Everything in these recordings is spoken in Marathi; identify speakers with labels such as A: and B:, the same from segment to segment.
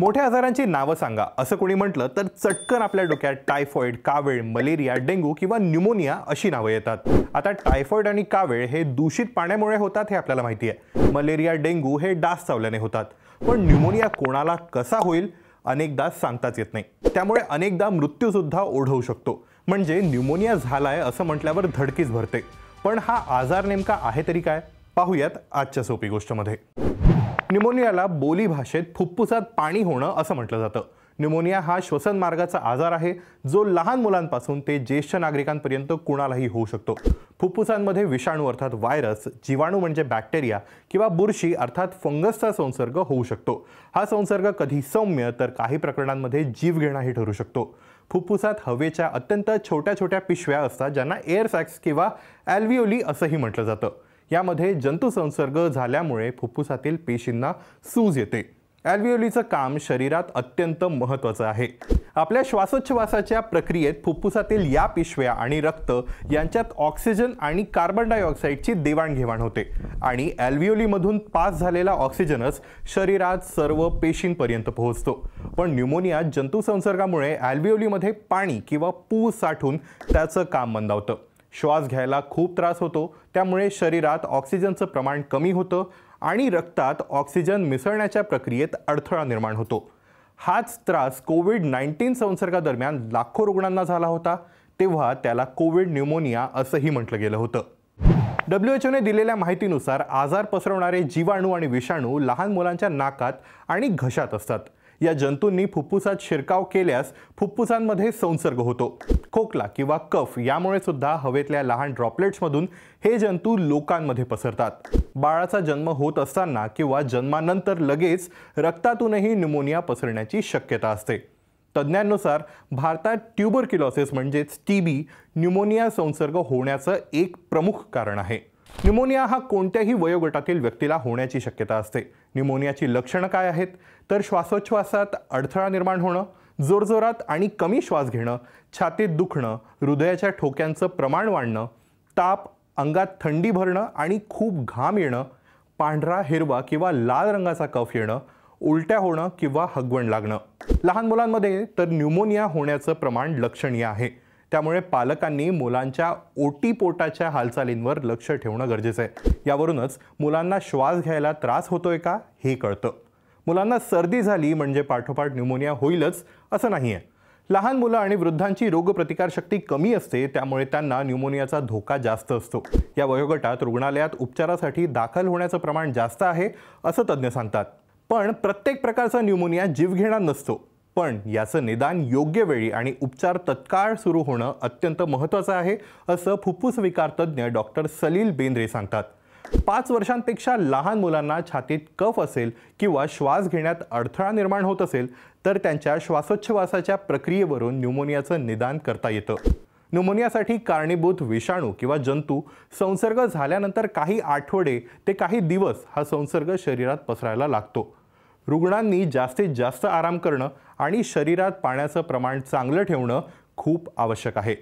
A: मोठ्या आजारांची नावं सांगा असं कोणी म्हटलं तर चटकन आपल्या डोक्यात टायफॉईड कावीळ मलेरिया डेंग्यू किंवा न्यूमोनिया अशी नावं येतात आता टायफॉईड आणि कावीळ हे दूषित पाण्यामुळे होतात हे आपल्याला माहिती आहे मलेरिया डेंग्यू हे डास चावल्याने होतात पण न्यूमोनिया कोणाला कसा होईल अनेकदा सांगताच येत नाही त्यामुळे अनेकदा मृत्यूसुद्धा ओढवू शकतो म्हणजे न्यूमोनिया झालाय असं म्हटल्यावर धडकीच भरते पण हा आजार नेमका आहे तरी काय पाहूयात आजच्या सोपी गोष्टमध्ये न्युमोनियाला बोली भाषेत फुप्फुसात पाणी होणं असं म्हटलं जातं न्यूमोनिया हा श्वसन मार्गाचा आजार आहे जो लहान मुलांपासून ते ज्येष्ठ नागरिकांपर्यंत कुणालाही होऊ शकतो फुप्फुसांमध्ये विषाणू अर्थात व्हायरस जीवाणू म्हणजे बॅक्टेरिया किंवा बुरशी अर्थात फंगसचा संसर्ग होऊ शकतो हा संसर्ग कधी सौम्य तर काही प्रकरणांमध्ये जीवघेणाही ठरू शकतो फुफ्फुसात हवेच्या अत्यंत छोट्या छोट्या पिशव्या असतात ज्यांना एअर सॅक्स किंवा ॲल्व्हिओली असंही म्हटलं जातं यामध्ये जंतुसंसर्ग झाल्यामुळे फुफ्फुसातील पेशींना सूज येते ॲल्विओलीचं काम शरीरात अत्यंत महत्त्वाचं आहे आपल्या श्वासोच्छवासाच्या प्रक्रियेत फुफ्फुसातील या पिशव्या आणि रक्त यांच्यात ऑक्सिजन आणि कार्बन डायऑक्साईडची देवाणघेवाण होते आणि ॲल्विओलीमधून पास झालेला ऑक्सिजनच शरीरात सर्व पेशींपर्यंत पोहोचतो पण न्यूमोनिया जंतुसंसर्गामुळे ॲल्विओलीमध्ये पाणी किंवा पू साठून त्याचं काम मंदावतं श्वास घ्यायला खूप त्रास होतो त्यामुळे शरीरात ऑक्सिजनचं प्रमाण कमी होतं आणि रक्तात ऑक्सिजन मिसळण्याच्या प्रक्रियेत अडथळा निर्माण होतो हाच त्रास कोविड नाईन्टीन संसर्गादरम्यान लाखो रुग्णांना झाला होता तेव्हा त्याला कोविड न्युमोनिया असंही म्हटलं गेलं होतं डब्ल्यू एच ओने दिलेल्या माहितीनुसार आजार पसरवणारे जीवाणू आणि विषाणू लहान मुलांच्या नाकात आणि घशात असतात या जंतूंनी फुफ्फुसात शिरकाव केल्यास फुफ्फुसांमध्ये संसर्ग होतो खोकला किंवा कफ यामुळे सुद्धा हवेतल्या लहान ड्रॉपलेट्समधून हे जंतू लोकांमध्ये पसरतात बाळाचा जन्म होत असताना किंवा जन्मानंतर लगेच रक्तातूनही न्युमोनिया पसरण्याची शक्यता असते तज्ज्ञांनुसार भारतात ट्युबरक्युलोसिस म्हणजेच टीबी बी संसर्ग होण्याचं एक प्रमुख कारण आहे न्युमोनिया हा कोणत्याही वयोगटातील व्यक्तीला होण्याची शक्यता असते न्यूमोनियाची लक्षणं काय आहेत तर श्वासोच्छ्वासात अडथळा निर्माण होणं जोरजोरात आणि कमी श्वास घेणं छातीत दुखणं हृदयाच्या ठोक्यांचं प्रमाण वाढणं ताप अंगात थंडी भरणं आणि खूप घाम येणं पांढरा हिरवा किंवा लाल रंगाचा कफ येणं उलट्या होणं किंवा हगवण लागणं लहान मुलांमध्ये तर न्यूमोनिया होण्याचं प्रमाण लक्षणीय आहे त्यामुळे पालकांनी मुलांच्या ओटीपोटाच्या हालचालींवर लक्ष ठेवणं गरजेचं आहे यावरूनच मुलांना श्वास घ्यायला त्रास होतोय का हे कळतं मुलांना सर्दी झाली म्हणजे पाठोपाठ न्यूमोनिया होईलच असं नाही आहे लहान मुलं आणि वृद्धांची रोगप्रतिकारशक्ती कमी असते त्यामुळे त्यांना न्यूमोनियाचा धोका जास्त असतो या वयोगटात रुग्णालयात उपचारासाठी दाखल होण्याचं प्रमाण जास्त आहे असं तज्ज्ञ सांगतात पण प्रत्येक प्रकारचा न्यूमोनिया जीवघेणा नसतो पण याचं निदान योग्य वेळी आणि उपचार तत्काळ सुरू होणं अत्यंत महत्त्वाचं आहे असं फुफ्फुस विकार तज्ज्ञ डॉक्टर सलील बेंद्रे सांगतात पाच वर्षांपेक्षा लहान मुलांना छातीत कफ असेल किंवा श्वास घेण्यात अडथळा निर्माण होत असेल तर त्यांच्या श्वासोच्छवासाच्या प्रक्रियेवरून न्युमोनियाचं निदान करता येतं न्यूमोनियासाठी कारणीभूत विषाणू किंवा जंतू संसर्ग झाल्यानंतर काही आठवडे ते काही दिवस हा संसर्ग शरीरात पसरायला लागतो रुग्णांनी जास्तीत जास्त आराम करणं आणि शरीरात पाण्याचं प्रमाण चांगलं ठेवणं खूप आवश्यक आहे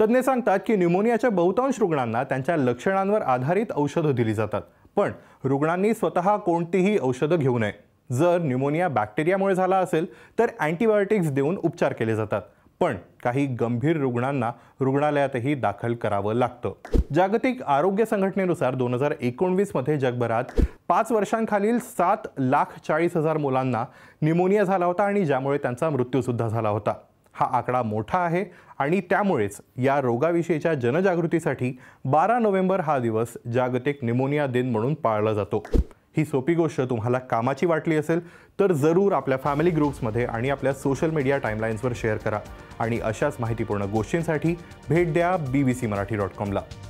A: तज्ज्ञ सांगतात की न्यूमोनियाच्या बहुतांश रुग्णांना त्यांच्या लक्षणांवर आधारित औषधं दिली जातात पण रुग्णांनी स्वतः कोणतीही औषधं घेऊ नये जर न्यूमोनिया बॅक्टेरियामुळे झाला असेल तर अँटीबायोटिक्स देऊन उपचार केले जातात पण काही गंभीर रुग्णांना रुग्णालयातही दाखल करावं लागतं जागतिक आरोग्य संघटनेनुसार दोन हजार एकोणवीसमध्ये जगभरात पाच वर्षांखालील सात लाख चाळीस हजार मुलांना निमोनिया झाला होता आणि ज्यामुळे त्यांचा मृत्यूसुद्धा झाला होता हा आकडा मोठा आहे आणि त्यामुळेच या रोगाविषयीच्या जनजागृतीसाठी बारा नोव्हेंबर हा दिवस जागतिक निमोनिया दिन म्हणून पाळला जातो ही सोपी गोष्ट तुम्हाला कामाची वाटली असेल तर जरूर आपल्या फॅमिली ग्रुप्समध्ये आणि आपल्या सोशल मीडिया टाईमलाईन्सवर शेअर करा आणि अशाच माहितीपूर्ण गोष्टींसाठी भेट द्या बी मराठी डॉट कॉमला